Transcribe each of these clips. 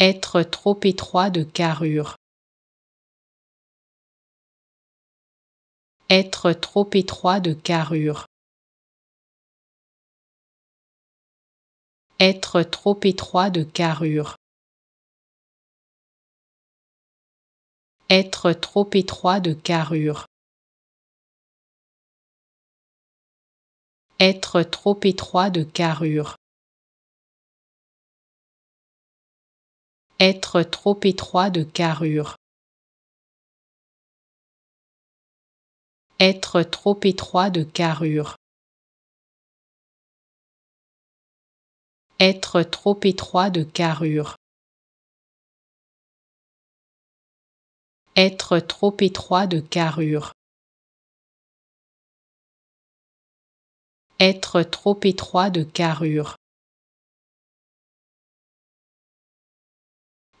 être trop étroit de carrure. Être trop étroit de carrure. Être trop étroit de carrure. Être trop étroit de carrure. Être trop étroit de carrure. être trop étroit de carrure. Être trop étroit de carrure. Être trop étroit de carrure. Être trop étroit de carrure. Être trop étroit de carrure.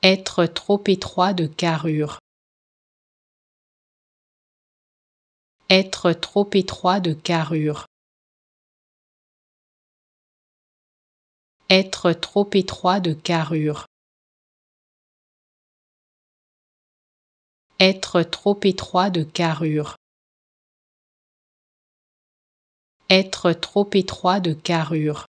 être trop étroit de carrure. Être trop étroit de carrure. Être trop étroit de carrure. Être trop étroit de carrure. Être trop étroit de carrure.